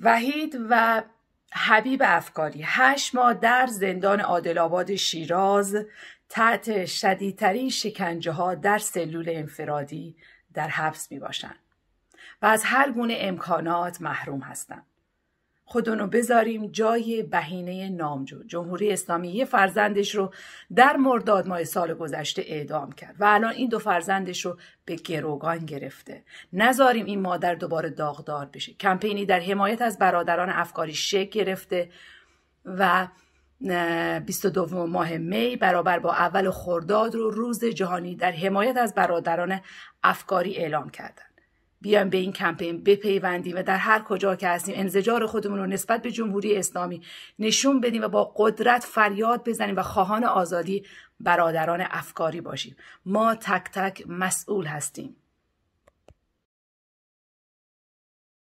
وحید و حبیب افکاری هشت ماه در زندان عادل شیراز تحت شدیدترین شکنجه ها در سلول انفرادی در حبس می باشند و از هر گونه امکانات محروم هستند. خودونو بذاریم جای بهینه نامجو جمهوری اسلامی یه فرزندش رو در مرداد ماه سال گذشته اعدام کرد و الان این دو فرزندش رو به گروگان گرفته نذاریم این مادر دوباره داغدار بشه کمپینی در حمایت از برادران افکاری شک گرفته و 22 ماه می برابر با اول خرداد رو روز جهانی در حمایت از برادران افکاری اعلام کردن بیایم به این کمپین بپیوندیم و در هر کجا که هستیم انزجار خودمون رو نسبت به جمهوری اسلامی نشون بدیم و با قدرت فریاد بزنیم و خواهان آزادی برادران افکاری باشیم ما تک تک مسئول هستیم